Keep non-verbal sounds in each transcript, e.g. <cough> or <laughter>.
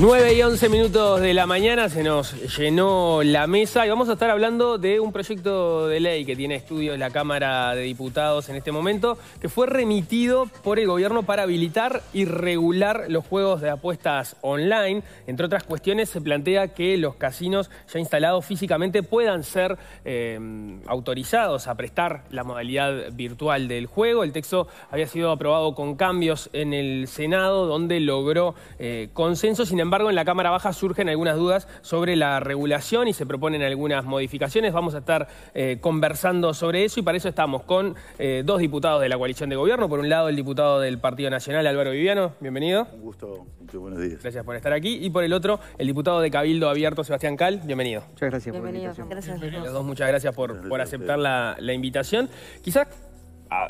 9 y 11 minutos de la mañana se nos llenó la mesa y vamos a estar hablando de un proyecto de ley que tiene en la Cámara de Diputados en este momento, que fue remitido por el gobierno para habilitar y regular los juegos de apuestas online. Entre otras cuestiones, se plantea que los casinos ya instalados físicamente puedan ser eh, autorizados a prestar la modalidad virtual del juego. El texto había sido aprobado con cambios en el Senado, donde logró eh, consenso. Sin embargo, sin embargo, en la Cámara Baja surgen algunas dudas sobre la regulación y se proponen algunas modificaciones. Vamos a estar eh, conversando sobre eso y para eso estamos con eh, dos diputados de la coalición de gobierno. Por un lado, el diputado del Partido Nacional, Álvaro Viviano. Bienvenido. Un gusto. Muchos buenos días. Gracias por estar aquí. Y por el otro, el diputado de Cabildo Abierto, Sebastián Cal. Bienvenido. Muchas gracias por la invitación. Gracias. Los dos, muchas gracias por, aceptar la, la invitación. Quizás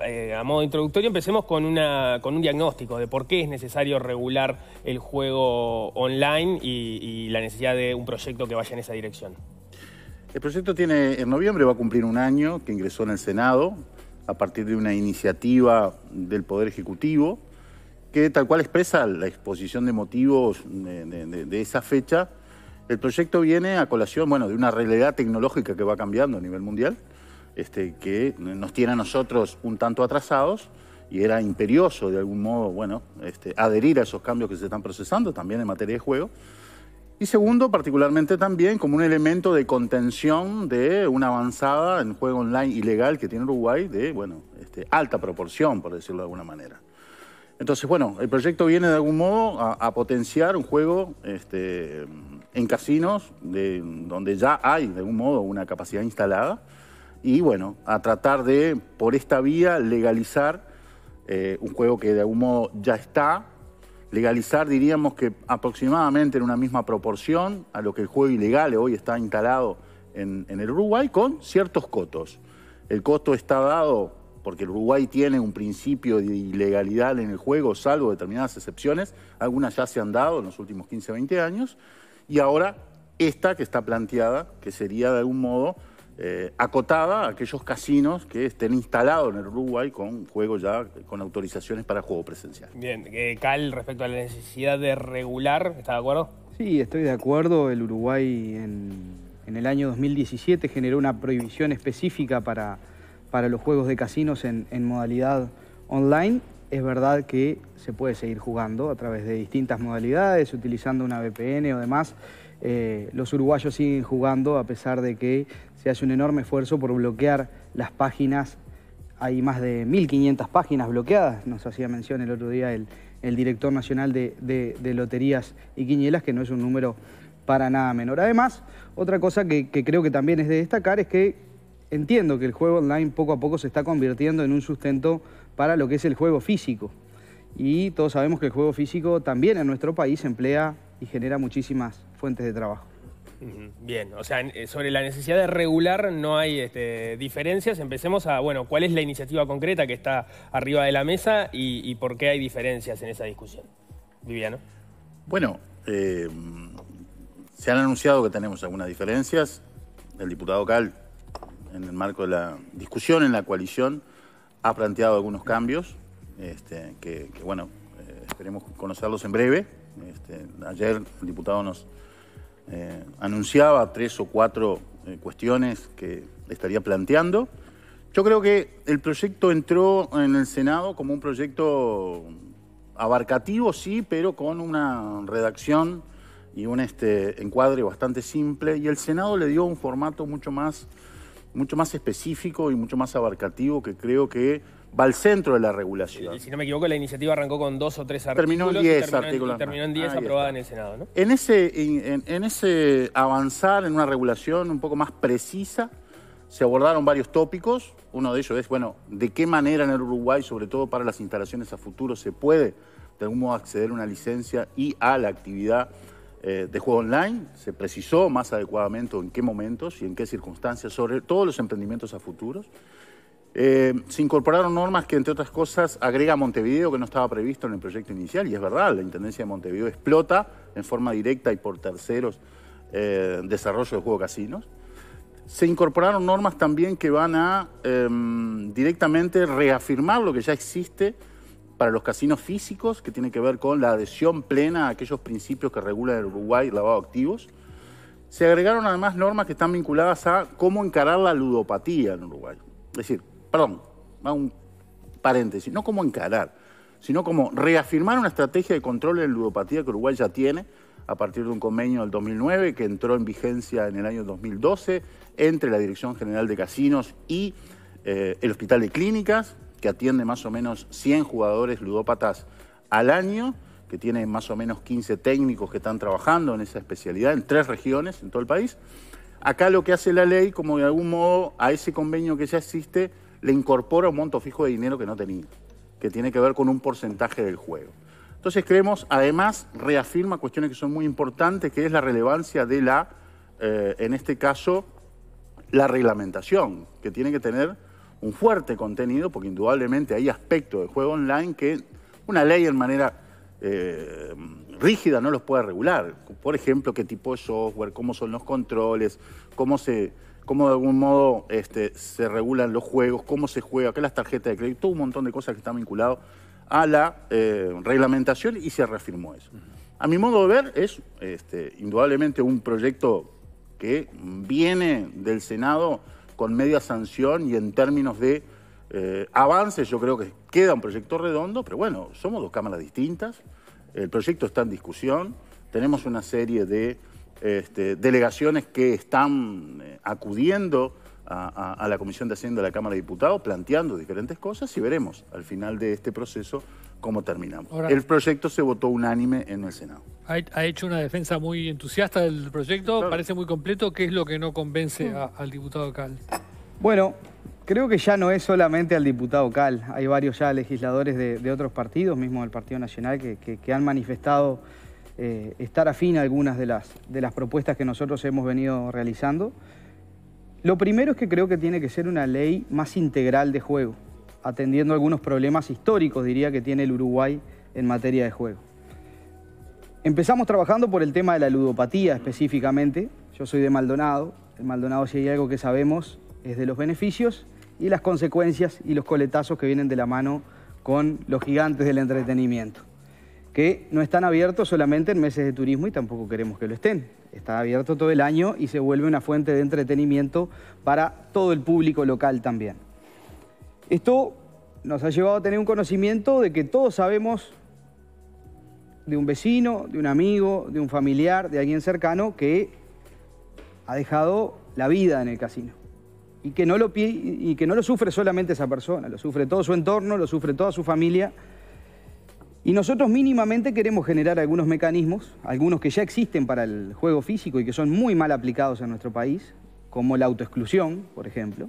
eh, a, modo introductorio, empecemos con, con un diagnóstico de por qué es necesario regular el juego online y, la necesidad de un proyecto que vaya en esa dirección. El proyecto tiene, en noviembre va a cumplir un año que ingresó en el Senado a partir de una iniciativa del Poder Ejecutivo que tal cual expresa la exposición de motivos de, de esa fecha. El proyecto viene a colación, bueno, de una realidad tecnológica que va cambiando a nivel mundial este, que nos tiene a nosotros un tanto atrasados y era imperioso de algún modo, bueno, este, adherir a esos cambios que se están procesando también en materia de juego. Y segundo, particularmente también como un elemento de contención de una avanzada en juego online ilegal que tiene Uruguay de, bueno, este, alta proporción, por decirlo de alguna manera. Entonces, bueno, el proyecto viene de algún modo a, potenciar un juego este, en casinos de, donde ya hay de algún modo una capacidad instalada y bueno, a tratar de, por esta vía, legalizar eh, un juego que de algún modo ya está, legalizar diríamos que aproximadamente en una misma proporción a lo que el juego ilegal hoy está instalado en, en el Uruguay con ciertos cotos. El costo está dado porque el Uruguay tiene un principio de ilegalidad en el juego, salvo determinadas excepciones, algunas ya se han dado en los últimos 15, 20 años, y ahora esta que está planteada, que sería de algún modo eh, acotada a aquellos casinos que estén instalados en el Uruguay con juegos ya, con autorizaciones para juego presencial. Bien, eh, Cal, respecto a la necesidad de regular, ¿está de acuerdo? Sí, estoy de acuerdo. El Uruguay en, el año 2017 generó una prohibición específica para, para los juegos de casinos en, modalidad online es verdad que se puede seguir jugando a través de distintas modalidades, utilizando una VPN o demás. Eh, los uruguayos siguen jugando a pesar de que se hace un enorme esfuerzo por bloquear las páginas. Hay más de 1.500 páginas bloqueadas, nos hacía mención el otro día el, director nacional de, Loterías y Quiñelas, que no es un número para nada menor. Además, otra cosa que, que creo que también es de destacar es que entiendo que el juego online poco a poco se está convirtiendo en un sustento para lo que es el juego físico. Y todos sabemos que el juego físico también en nuestro país emplea y genera muchísimas fuentes de trabajo. Bien, o sea, eh, sobre la necesidad de regular no hay este, diferencias. Empecemos a, bueno, ¿cuál es la iniciativa concreta que está arriba de la mesa y, por qué hay diferencias en esa discusión? Viviano. Bueno, eh, se han anunciado que tenemos algunas diferencias. El diputado Cal, en el marco de la discusión en la coalición, ha planteado algunos cambios este, que, bueno, eh, esperemos conocerlos en breve. Este, ayer el diputado nos eh, anunciaba tres o cuatro eh, cuestiones que estaría planteando. Yo creo que el proyecto entró en el Senado como un proyecto abarcativo, sí, pero con una redacción y un este, encuadre bastante simple. Y el Senado le dio un formato mucho más mucho más específico y mucho más abarcativo que creo que va al centro de la regulación. Si no me equivoco, la iniciativa arrancó con dos o tres artículos. Terminó en diez artículos. terminó en diez aprobada en el Senado. En, ese, en ese avanzar en una regulación un poco más precisa, se abordaron varios tópicos. Uno de ellos es, bueno, de qué manera en el Uruguay, sobre todo para las instalaciones a futuro, se puede de algún modo acceder a una licencia y a la actividad eh, de juego online. Se precisó más adecuadamente en qué momentos y en qué circunstancias sobre todos los emprendimientos a futuros. Eh, se incorporaron normas que, entre otras cosas, agrega Montevideo, que no estaba previsto en el proyecto inicial, y es verdad, la Intendencia de Montevideo explota en forma directa y por terceros eh, desarrollo de juego casinos. Se incorporaron normas también que van a em, directamente reafirmar lo que ya existe para los casinos físicos, que tiene que ver con la adhesión plena a aquellos principios que regulan el Uruguay lavado de activos. Se agregaron además normas que están vinculadas a cómo encarar la ludopatía en Uruguay. Es decir, perdón, va un paréntesis, no cómo encarar, sino como reafirmar una estrategia de control de la ludopatía que Uruguay ya tiene a partir de un convenio del 2009 que entró en vigencia en el año 2012 entre la Dirección General de Casinos y eh, el Hospital de Clínicas, que atiende más o menos 100 jugadores ludópatas al año, que tiene más o menos 15 técnicos que están trabajando en esa especialidad en tres regiones en todo el país. Acá lo que hace la ley, como de algún modo a ese convenio que ya existe, le incorpora un monto fijo de dinero que no tenía, que tiene que ver con un porcentaje del juego. Entonces creemos, además, reafirma cuestiones que son muy importantes, que es la relevancia de la, eh, en este caso, la reglamentación, que tiene que tener un fuerte contenido, porque indudablemente hay aspectos de juego online que una ley en manera eh, rígida no los puede regular. Por ejemplo, qué tipo de software, cómo son los controles, cómo se de algún modo este, se regulan los juegos, cómo se juega, qué las tarjetas de crédito, un montón de cosas que están vinculadas a la eh, reglamentación y se reafirmó eso. A mi modo de ver, es este, indudablemente un proyecto que viene del Senado con media sanción y en términos de eh, avances yo creo que queda un proyecto redondo, pero bueno, somos dos cámaras distintas, el proyecto está en discusión, tenemos una serie de este, delegaciones que están eh, acudiendo a, a la Comisión de Hacienda de la Cámara de Diputados, planteando diferentes cosas y veremos al final de este proceso cómo terminamos. el proyecto se votó unánime en el Senado. Ha, hecho una defensa muy entusiasta del proyecto, parece muy completo. ¿Qué es lo que no convence al diputado Cal? Bueno, creo que ya no es solamente al diputado Cal. Hay varios ya legisladores de, otros partidos, mismo del Partido Nacional, que, han manifestado eh, estar afín a algunas de las, de las propuestas que nosotros hemos venido realizando. Lo primero es que creo que tiene que ser una ley más integral de juego atendiendo algunos problemas históricos, diría, que tiene el Uruguay en materia de juego. Empezamos trabajando por el tema de la ludopatía específicamente. Yo soy de Maldonado. En Maldonado si hay algo que sabemos es de los beneficios y las consecuencias y los coletazos que vienen de la mano con los gigantes del entretenimiento, que no están abiertos solamente en meses de turismo y tampoco queremos que lo estén. Está abierto todo el año y se vuelve una fuente de entretenimiento para todo el público local también. Esto nos ha llevado a tener un conocimiento de que todos sabemos de un vecino, de un amigo, de un familiar, de alguien cercano que ha dejado la vida en el casino. Y que, no lo, y que no lo sufre solamente esa persona, lo sufre todo su entorno, lo sufre toda su familia. Y nosotros mínimamente queremos generar algunos mecanismos, algunos que ya existen para el juego físico y que son muy mal aplicados en nuestro país, como la autoexclusión, por ejemplo,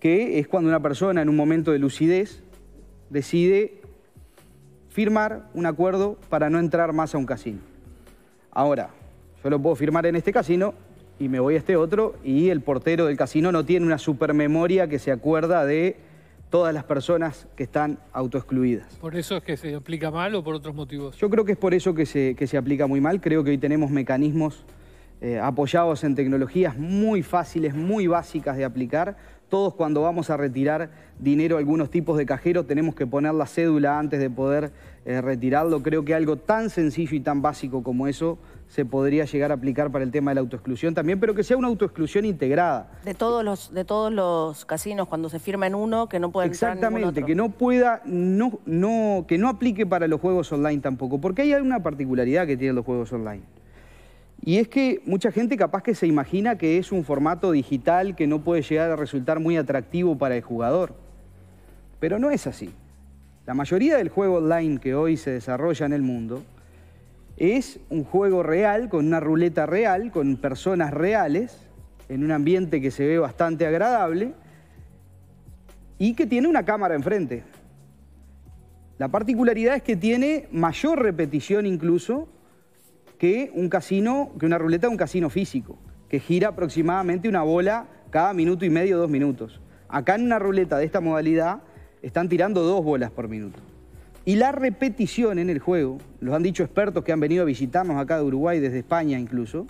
que es cuando una persona en un momento de lucidez decide firmar un acuerdo para no entrar más a un casino. Ahora, yo lo puedo firmar en este casino y me voy a este otro y el portero del casino no tiene una supermemoria que se acuerda de todas las personas que están autoexcluidas. ¿Por eso es que se aplica mal o por otros motivos? Yo creo que es por eso que se, aplica muy mal. Creo que hoy tenemos mecanismos eh, apoyados en tecnologías muy fáciles, muy básicas de aplicar todos cuando vamos a retirar dinero, a algunos tipos de cajeros, tenemos que poner la cédula antes de poder eh, retirarlo. Creo que algo tan sencillo y tan básico como eso se podría llegar a aplicar para el tema de la autoexclusión también, pero que sea una autoexclusión integrada. De todos los, de todos los casinos, cuando se firma en uno, que no pueda Exactamente, que no pueda, no, no, que no aplique para los juegos online tampoco, porque hay alguna particularidad que tienen los juegos online. Y es que mucha gente capaz que se imagina que es un formato digital que no puede llegar a resultar muy atractivo para el jugador. Pero no es así. La mayoría del juego online que hoy se desarrolla en el mundo es un juego real, con una ruleta real, con personas reales, en un ambiente que se ve bastante agradable y que tiene una cámara enfrente. La particularidad es que tiene mayor repetición incluso que un casino, que una ruleta un casino físico, que gira aproximadamente una bola cada minuto y medio, dos minutos. Acá en una ruleta de esta modalidad están tirando dos bolas por minuto. Y la repetición en el juego, los han dicho expertos que han venido a visitarnos acá de Uruguay, desde España incluso,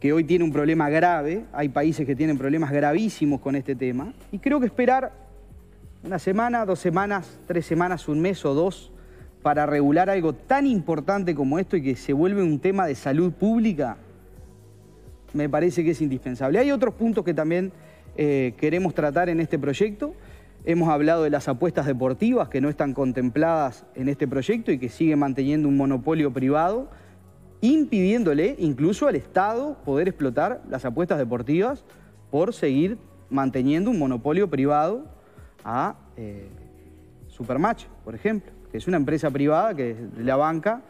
que hoy tiene un problema grave, hay países que tienen problemas gravísimos con este tema, y creo que esperar una semana, dos semanas, tres semanas, un mes o dos, para regular algo tan importante como esto y que se vuelve un tema de salud pública, me parece que es indispensable. Hay otros puntos que también eh, queremos tratar en este proyecto. Hemos hablado de las apuestas deportivas que no están contempladas en este proyecto y que siguen manteniendo un monopolio privado, impidiéndole incluso al Estado poder explotar las apuestas deportivas por seguir manteniendo un monopolio privado a eh, Supermatch, por ejemplo es una empresa privada, que es la banca,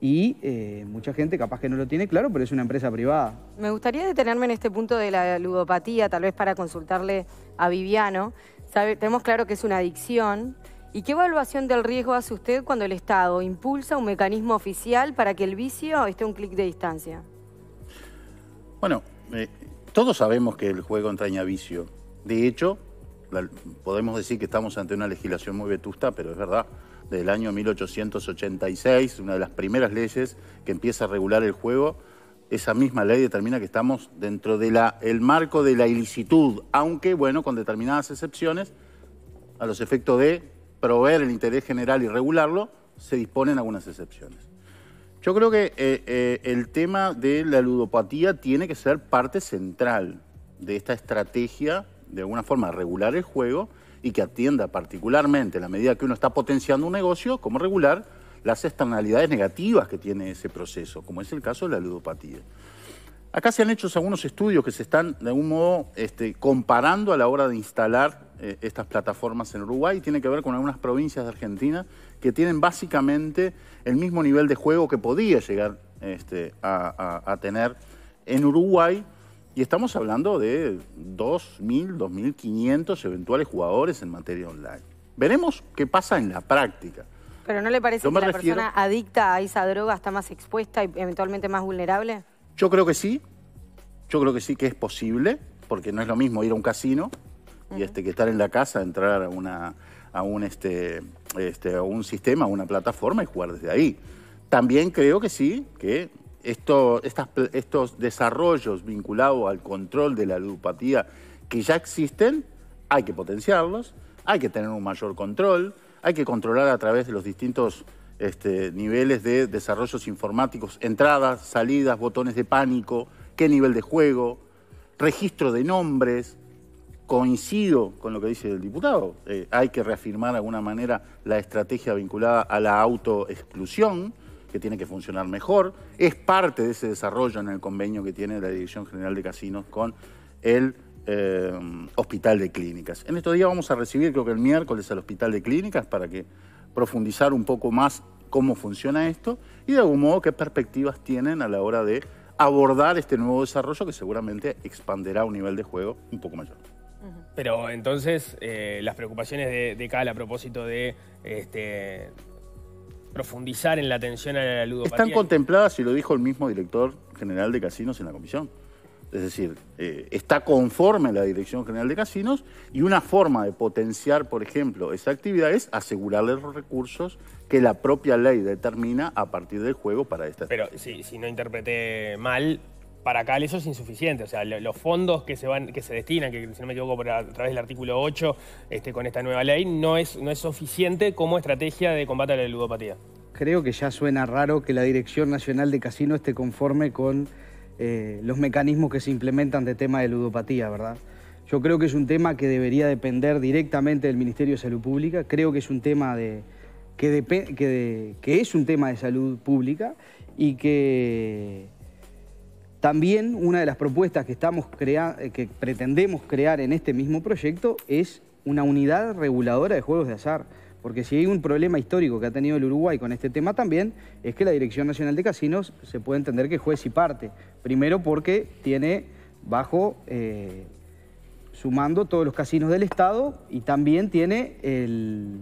y eh, mucha gente capaz que no lo tiene claro, pero es una empresa privada. Me gustaría detenerme en este punto de la ludopatía, tal vez para consultarle a Viviano. tenemos claro que es una adicción. ¿Y qué evaluación del riesgo hace usted cuando el Estado impulsa un mecanismo oficial para que el vicio esté un clic de distancia? Bueno, eh, todos sabemos que el juego entraña vicio. De hecho, podemos decir que estamos ante una legislación muy vetusta, pero es verdad del año 1886, una de las primeras leyes que empieza a regular el juego, esa misma ley determina que estamos dentro del marco de la ilicitud, aunque, bueno, con determinadas excepciones, a los efectos de proveer el interés general y regularlo, se disponen algunas excepciones. Yo creo que eh, eh, el tema de la ludopatía tiene que ser parte central de esta estrategia de alguna forma regular el juego y que atienda particularmente, la medida que uno está potenciando un negocio, como regular las externalidades negativas que tiene ese proceso, como es el caso de la ludopatía. Acá se han hecho algunos estudios que se están, de algún modo, este, comparando a la hora de instalar eh, estas plataformas en Uruguay. Tiene que ver con algunas provincias de Argentina que tienen básicamente el mismo nivel de juego que podía llegar este, a tener en Uruguay y estamos hablando de 2.000, 2.500 eventuales jugadores en materia online. Veremos qué pasa en la práctica. ¿Pero no le parece que la persona adicta a esa droga está más expuesta y eventualmente más vulnerable? Yo creo que sí. Yo creo que sí que es posible, porque no es lo mismo ir a un casino y este, que estar en la casa, entrar a, una, a, un, este, este, a un sistema, a una plataforma y jugar desde ahí. También creo que sí, que estos desarrollos vinculados al control de la ludopatía que ya existen, hay que potenciarlos, hay que tener un mayor control, hay que controlar a través de los distintos este, niveles de desarrollos informáticos, entradas, salidas, botones de pánico, qué nivel de juego, registro de nombres. Coincido con lo que dice el diputado. Eh, hay que reafirmar de alguna manera la estrategia vinculada a la autoexclusión que tiene que funcionar mejor. Es parte de ese desarrollo en el convenio que tiene la Dirección General de Casinos con el eh, Hospital de Clínicas. En estos días vamos a recibir, creo que el miércoles, al Hospital de Clínicas para que profundizar un poco más cómo funciona esto y de algún modo qué perspectivas tienen a la hora de abordar este nuevo desarrollo que seguramente expanderá un nivel de juego un poco mayor. Pero entonces, eh, las preocupaciones de, de Cal a propósito de este, profundizar en la atención a la ludopatía. Están contempladas, y lo dijo el mismo director general de casinos en la comisión. Es decir, eh, está conforme la Dirección General de Casinos y una forma de potenciar, por ejemplo, esa actividad es asegurarle los recursos que la propia ley determina a partir del juego para esta Pero si, si no interpreté mal, para Cal eso es insuficiente. O sea, los fondos que se van, que se destinan, que si no me equivoco, a, través del artículo 8, este, con esta nueva ley, no es, no es suficiente como estrategia de combate a la ludopatía. Creo que ya suena raro que la Dirección Nacional de Casino esté conforme con eh, los mecanismos que se implementan de tema de ludopatía, ¿verdad? Yo creo que es un tema que debería depender directamente del Ministerio de Salud Pública. Creo que es un tema de, que es un tema de salud pública y que también una de las propuestas que, estamos eh, que pretendemos crear en este mismo proyecto es una unidad reguladora de juegos de azar. Porque si hay un problema histórico que ha tenido el Uruguay con este tema también, es que la Dirección Nacional de Casinos se puede entender que juez y parte. Primero porque tiene bajo eh, sumando todos los casinos del Estado y también tiene el,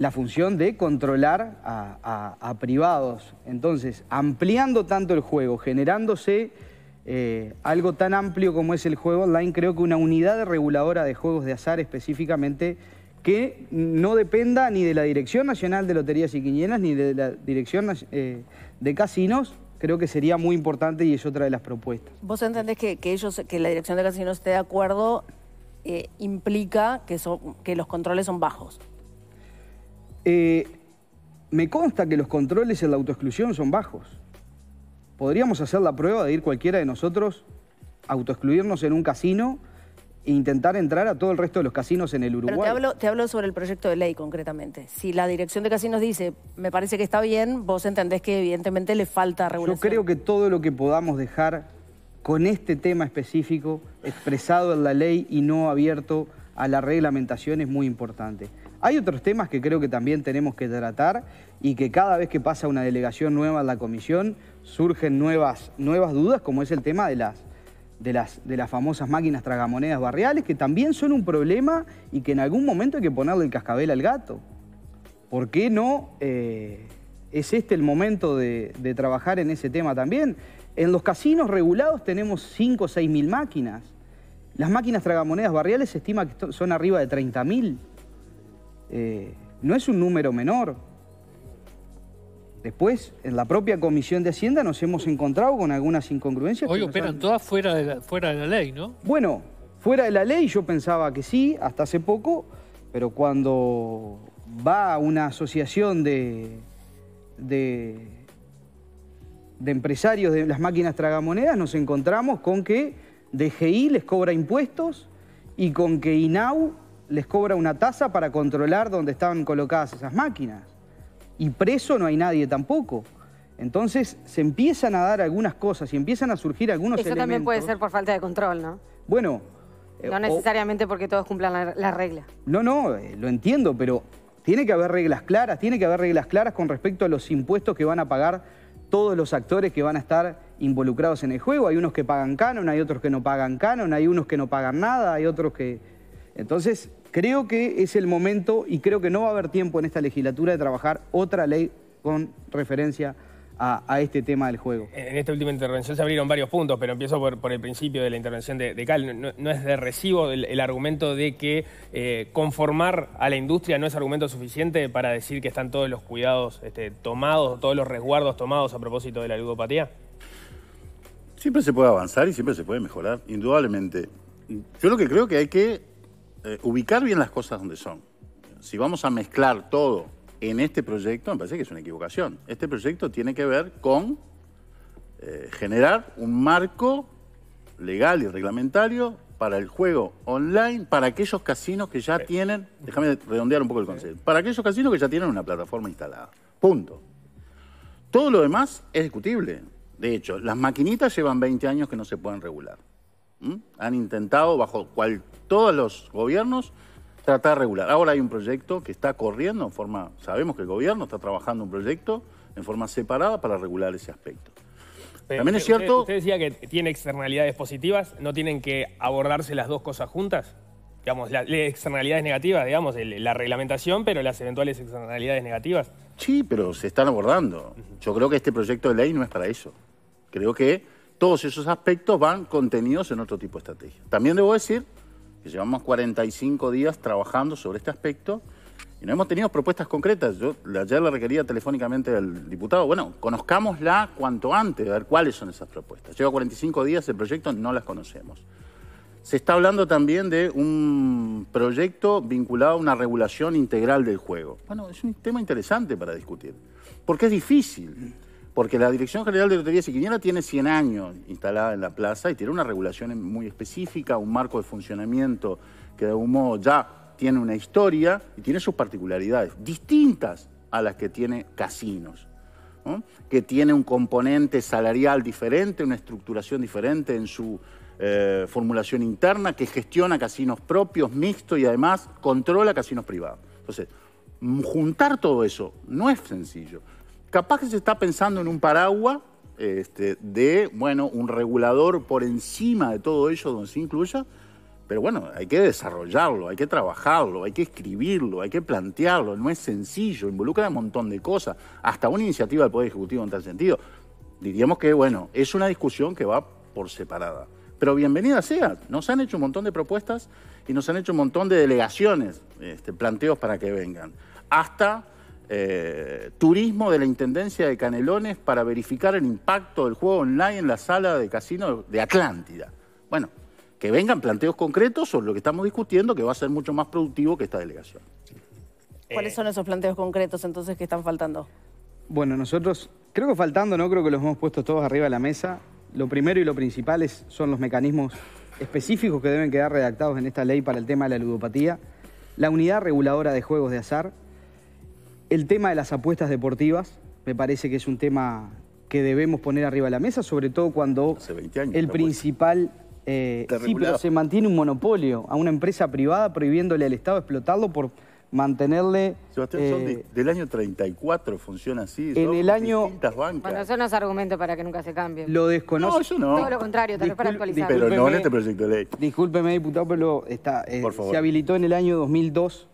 la función de controlar a, privados. Entonces, ampliando tanto el juego, generándose eh, algo tan amplio como es el juego online, creo que una unidad reguladora de juegos de azar específicamente que no dependa ni de la Dirección Nacional de Loterías y Quiñenas, ni de la Dirección eh, de Casinos, creo que sería muy importante y es otra de las propuestas. ¿Vos entendés que, ellos, que la Dirección de Casinos esté de acuerdo, eh, implica que, que los controles son bajos? Eh, me consta que los controles en la autoexclusión son bajos. Podríamos hacer la prueba de ir cualquiera de nosotros, autoexcluirnos en un casino e intentar entrar a todo el resto de los casinos en el Uruguay. Pero te, hablo, te hablo sobre el proyecto de ley concretamente. Si la dirección de casinos dice, me parece que está bien, vos entendés que evidentemente le falta regulación. Yo creo que todo lo que podamos dejar con este tema específico, expresado en la ley y no abierto a la reglamentación, es muy importante. Hay otros temas que creo que también tenemos que tratar y que cada vez que pasa una delegación nueva a la comisión surgen nuevas, nuevas dudas, como es el tema de las, de, las, de las famosas máquinas tragamonedas barriales, que también son un problema y que en algún momento hay que ponerle el cascabel al gato. ¿Por qué no eh, es este el momento de, de trabajar en ese tema también? En los casinos regulados tenemos 5 o 6 mil máquinas. Las máquinas tragamonedas barriales se estima que son arriba de 30 mil. Eh, no es un número menor. Después, en la propia Comisión de Hacienda nos hemos encontrado con algunas incongruencias. Hoy operan todas fuera de, la, fuera de la ley, ¿no? Bueno, fuera de la ley yo pensaba que sí, hasta hace poco, pero cuando va una asociación de, de empresarios de las máquinas tragamonedas, nos encontramos con que DGI les cobra impuestos y con que INAU les cobra una tasa para controlar dónde estaban colocadas esas máquinas. Y preso no hay nadie tampoco. Entonces se empiezan a dar algunas cosas y empiezan a surgir algunos Eso Eso también puede ser por falta de control, ¿no? Bueno. Eh, no necesariamente porque todos cumplan las la regla... No, no, eh, lo entiendo, pero tiene que haber reglas claras, tiene que haber reglas claras con respecto a los impuestos que van a pagar todos los actores que van a estar involucrados en el juego. Hay unos que pagan canon, hay otros que no pagan canon, hay unos que no pagan nada, hay otros que... Entonces, Creo que es el momento y creo que no va a haber tiempo en esta legislatura de trabajar otra ley con referencia a, este tema del juego. En esta última intervención se abrieron varios puntos, pero empiezo por, el principio de la intervención de, Cal. No, es de recibo el, argumento de que eh, conformar a la industria no es argumento suficiente para decir que están todos los cuidados este, tomados, todos los resguardos tomados a propósito de la ludopatía. Siempre se puede avanzar y siempre se puede mejorar, indudablemente. Yo lo que creo que hay que eh, ubicar bien las cosas donde son. Si vamos a mezclar todo en este proyecto, me parece que es una equivocación. Este proyecto tiene que ver con eh, generar un marco legal y reglamentario para el juego online, para aquellos casinos que ya tienen, déjame redondear un poco el concepto, para aquellos casinos que ya tienen una plataforma instalada. Punto. Todo lo demás es discutible. De hecho, las maquinitas llevan 20 años que no se pueden regular. ¿Mm? Han intentado, bajo cualquier todos los gobiernos tratar de regular. Ahora hay un proyecto que está corriendo en forma, sabemos que el gobierno está trabajando un proyecto en forma separada para regular ese aspecto. También es cierto... Usted, decía que tiene externalidades positivas, ¿no tienen que abordarse las dos cosas juntas? digamos, las externalidades negativas, digamos, la reglamentación, pero las eventuales externalidades negativas. Sí, pero se están abordando. Yo creo que este proyecto de ley no es para eso. Creo que todos esos aspectos van contenidos en otro tipo de estrategia. También debo decir que llevamos 45 días trabajando sobre este aspecto y no hemos tenido propuestas concretas. Yo ayer le requería telefónicamente al diputado, bueno, conozcámosla cuanto antes, a ver cuáles son esas propuestas. Lleva 45 días el proyecto, no las conocemos. Se está hablando también de un proyecto vinculado a una regulación integral del juego. Bueno, es un tema interesante para discutir, porque es difícil porque la Dirección General de Loterías y tiene 100 años instalada en la plaza y tiene una regulación muy específica, un marco de funcionamiento que de algún modo ya tiene una historia y tiene sus particularidades distintas a las que tiene casinos. que tiene un componente salarial diferente, una estructuración diferente en su eh, formulación interna, que gestiona casinos propios, mixtos y además controla casinos privados. Entonces, juntar todo eso no es sencillo capaz que se está pensando en un paraguas este, de, bueno, un regulador por encima de todo ello donde se incluya, pero bueno, hay que desarrollarlo, hay que trabajarlo, hay que escribirlo, hay que plantearlo, no es sencillo, involucra un montón de cosas, hasta una iniciativa del Poder Ejecutivo en tal sentido. Diríamos que, bueno, es una discusión que va por separada. Pero bienvenida sea, nos han hecho un montón de propuestas y nos han hecho un montón de delegaciones, este, planteos para que vengan, hasta eh, turismo de la Intendencia de Canelones para verificar el impacto del juego online en la sala de casino de Atlántida. Bueno, que vengan planteos concretos sobre lo que estamos discutiendo, que va a ser mucho más productivo que esta delegación. ¿Cuáles son esos planteos concretos entonces que están faltando? Bueno, nosotros, creo que faltando, no creo que los hemos puesto todos arriba de la mesa. Lo primero y lo principal son los mecanismos específicos que deben quedar redactados en esta ley para el tema de la ludopatía, la unidad reguladora de juegos de azar, el tema de las apuestas deportivas me parece que es un tema que debemos poner arriba de la mesa, sobre todo cuando el principal... Eh, sí, pero se mantiene un monopolio a una empresa privada prohibiéndole al Estado explotarlo por mantenerle... Sebastián, eh, son del año 34 funciona así, en el año, bancas. Bueno, eso no es argumento para que nunca se cambie. Lo desconozco. No, no. Todo lo contrario, tal vez para actualizar. Pero no en este proyecto de ley. Discúlpeme, diputado, pero eh, se habilitó en el año 2002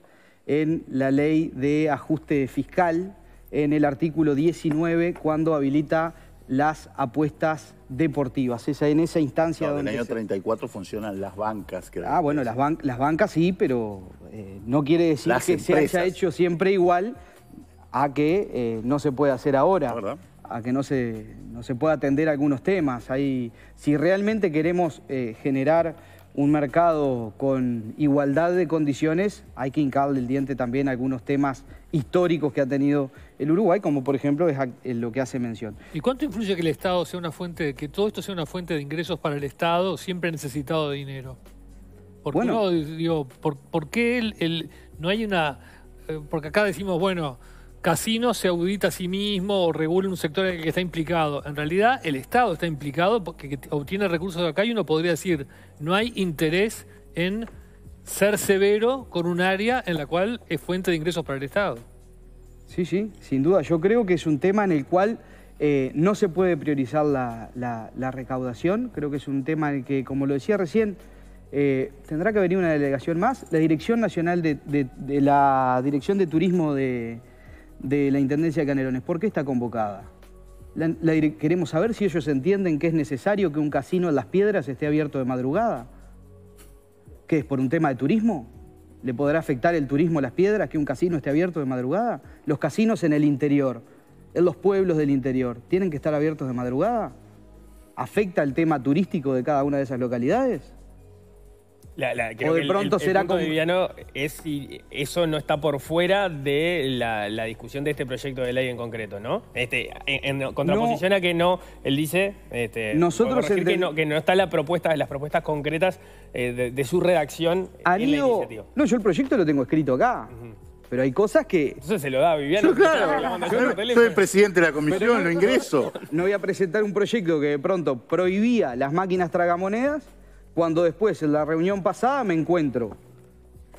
en la ley de ajuste fiscal, en el artículo 19, cuando habilita las apuestas deportivas. Esa en esa instancia En el año 34 funcionan las bancas. creo. ah, bueno, las, bancas sí, pero eh, no quiere decir que se haya hecho siempre igual a que eh, no se puede hacer ahora. a que no se, no se pueda atender algunos temas. Ahí, si realmente queremos eh, generar un mercado con igualdad de condiciones, hay que hincarle el diente también algunos temas históricos que ha tenido el Uruguay, como por ejemplo es lo que hace mención. ¿Y cuánto influye que el Estado sea una fuente, que todo esto sea una fuente de ingresos para el Estado, siempre necesitado de dinero? ¿Por qué no, digo, por, qué no hay una... Eh, porque acá decimos, bueno, Casino se audita a sí mismo o regula un sector en el que está implicado. En realidad, el Estado está implicado porque obtiene recursos de acá y uno podría decir, no hay interés en ser severo con un área en la cual es fuente de ingresos para el Estado. Sí, sí, sin duda. Yo creo que es un tema en el cual eh, no se puede priorizar la, recaudación. Creo que es un tema en el que, como lo decía recién, eh, tendrá que venir una delegación más. La Dirección Nacional de la Dirección de Turismo de de la Intendencia de Canelones, ¿por qué está convocada? queremos saber si ellos entienden que es necesario que un casino en Las Piedras esté abierto de madrugada. ¿Qué es por un tema de turismo? ¿Le podrá afectar el turismo a Las Piedras que un casino esté abierto de madrugada? Los casinos en el interior, en los pueblos del interior, ¿tienen que estar abiertos de madrugada? ¿Afecta el tema turístico de cada una de esas localidades? de pronto será el como... Viviano es eso no está por fuera de la, discusión de este proyecto de ley en concreto, ¿no? Este, en, contraposición a que no, él dice este, Nosotros que, no, están está la propuesta, las propuestas concretas eh, de, su redacción en la iniciativa. No, yo el proyecto lo tengo escrito acá. Pero hay cosas que... Entonces se lo da a Viviano. Yo, soy presidente de la comisión, lo ingreso. No voy a presentar un proyecto que de pronto prohibía las máquinas tragamonedas cuando después en la reunión pasada me encuentro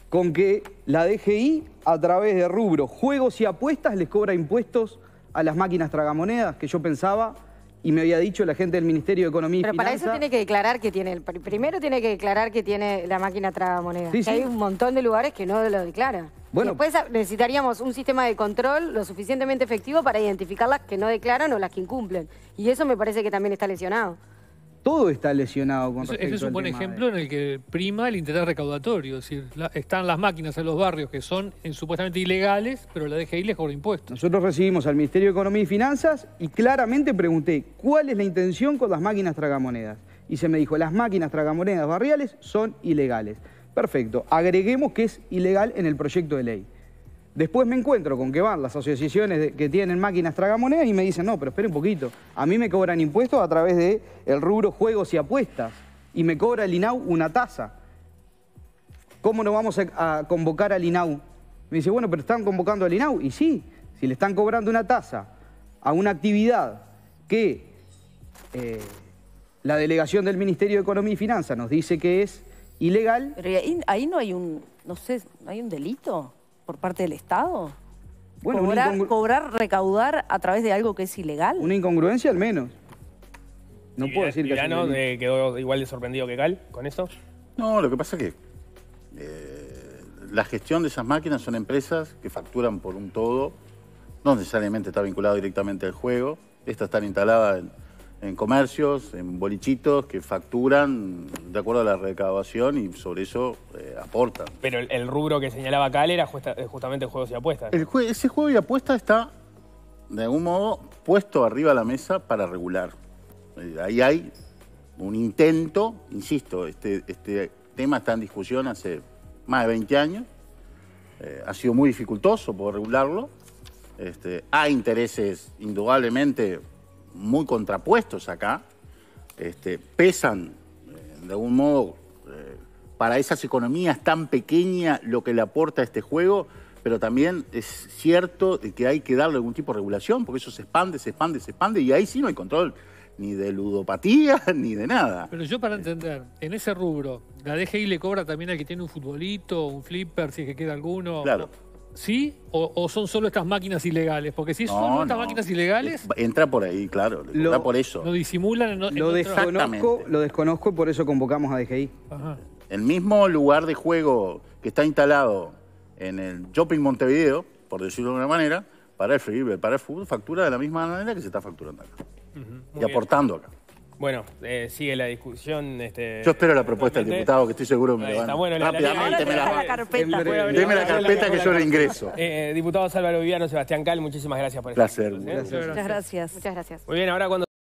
con que la DGI a través de rubro juegos y apuestas les cobra impuestos a las máquinas tragamonedas que yo pensaba y me había dicho la gente del Ministerio de Economía y Finanzas. Pero para eso tiene que declarar que tiene, primero tiene que declarar que tiene la máquina tragamonedas. Hay un montón de lugares que no lo declaran. Bueno, después necesitaríamos un sistema de control lo suficientemente efectivo para identificar las que no declaran o las que incumplen. Y eso me parece que también está lesionado todo está lesionado con es un buen ejemplo en el que prima el interés recaudatorio. Es decir, están las máquinas en los barrios que son eh, supuestamente ilegales, pero la DGI les cobra impuestos. Nosotros recibimos al Ministerio de Economía y Finanzas y claramente pregunté cuál es la intención con las máquinas tragamonedas. Y se me dijo, las máquinas tragamonedas barriales son ilegales. Perfecto, agreguemos que es ilegal en el proyecto de ley. Después me encuentro con que van las asociaciones que tienen máquinas tragamonedas y me dicen, no, pero espere un poquito, a mí me cobran impuestos a través del el rubro juegos y apuestas y me cobra el INAU una tasa. ¿Cómo no vamos a, convocar al INAU? Me dice, bueno, pero están convocando al INAU. Y sí, si le están cobrando una tasa a una actividad que eh, la delegación del Ministerio de Economía y Finanzas nos dice que es ilegal... Pero ahí, no hay un, no sé, ¿no hay un delito? por parte del Estado? cobrar, recaudar a través de algo que es ilegal. Una incongruencia al menos. No puedo decir que... Ya quedó igual de sorprendido que Cal con eso? No, lo que pasa es que eh, la gestión de esas máquinas son empresas que facturan por un todo, no necesariamente está vinculado directamente al juego, estas están instaladas en en comercios, en bolichitos que facturan de acuerdo a la recaudación y sobre eso eh, aportan. Pero el, rubro que señalaba Cal era eh, justamente juegos y apuestas. ese juego y apuesta está, de algún modo, puesto arriba de la mesa para regular. Eh, ahí hay un intento, insisto, este, este, tema está en discusión hace más de 20 años, ha sido muy dificultoso por regularlo, este, hay intereses indudablemente muy contrapuestos acá, este, pesan eh, de algún modo eh, para esas economías tan pequeñas lo que le aporta este juego, pero también es cierto de que hay que darle algún tipo de regulación, porque eso se expande, se expande, se expande, y ahí sí no hay control ni de ludopatía, <laughs> ni de nada. Pero yo para entender, en ese rubro, ¿la DGI le cobra también al que tiene un futbolito, un flipper, si es que queda alguno? Claro. ¿Sí? O, son solo estas máquinas ilegales? Porque si son estas máquinas ilegales... Entra por ahí, claro. Lo, entra por eso. Lo disimulan. lo, desconozco, lo desconozco y por eso convocamos a DGI. El mismo lugar de juego que está instalado en el Shopping Montevideo, por decirlo de una manera, para el para el fútbol, factura de la misma manera que se está facturando acá. y aportando acá. Bueno, eh, sigue la discusión. Este, Yo espero la propuesta del diputado, que estoy seguro me va está. Bueno, la, La, la, carpeta. Deme la carpeta que yo le ingreso. Eh, eh diputado Álvaro Viviano, Sebastián Cal, muchísimas gracias por estar Placer. ¿eh? Muchas gracias. Muchas gracias. Muy bien, ahora cuando...